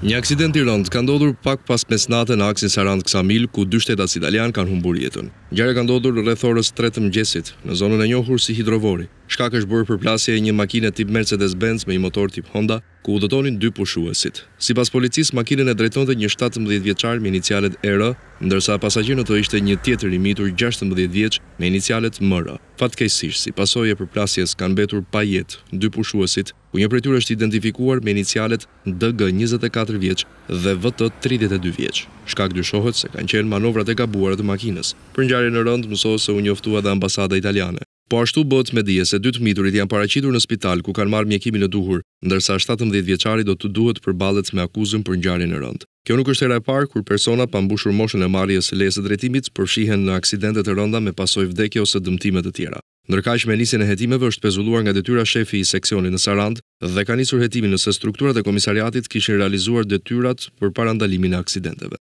Një aksident i rëndë ka ndodhur pak pas mesnate në aksin Sarand Ksamil, ku dy shtetas italian kanë humbur jetën. Gjare ka ndodhur rrethorës 3 mëgjesit, në zonën e njohur si hidrovori. Shka është bërë përplasje e një makine tip Mercedes-Benz me i motor tip Honda, ku udhëtonin dy pushuesit. Si pas policis, makinën e drejton dhe një 17 vjeqar me inicialet ERA, ndërsa pasajgjën të ishte një tjetër i mitur 16 vjeq me inicialet MRA. Fatkejsish, si pasoj e përplasjes kanë betur pa jetë dy pushuesit, ku një prejtyr është identifikuar me inicialet DG 24 vjeq dhe VT 32 vjeq. Shkak dyshohet se kanë qenë manovrat e gabuarat të makinës. Për njari në rënd, mësohë se u njoftua dhe ambasada italiane. Po ashtu bëhet me dije se 12 miturit janë paraqitur në spital ku kanë marrë mjekimin e duhur, ndërsa 17 vjeçari do të duhet përballet me akuzën për ngjarjen e rënd. Kjo nuk është hera e parë kur persona pa mbushur moshën e marrjes së lesë drejtimit përfshihen në aksidente të rënda me pasojë vdekje ose dëmtime të tjera. Ndërkaq me nisin e hetimeve është pezulluar nga detyra shefi i seksionit në Sarand dhe ka nisur hetimin nëse strukturat e komisariatit kishin realizuar detyrat për parandalimin e aksidenteve.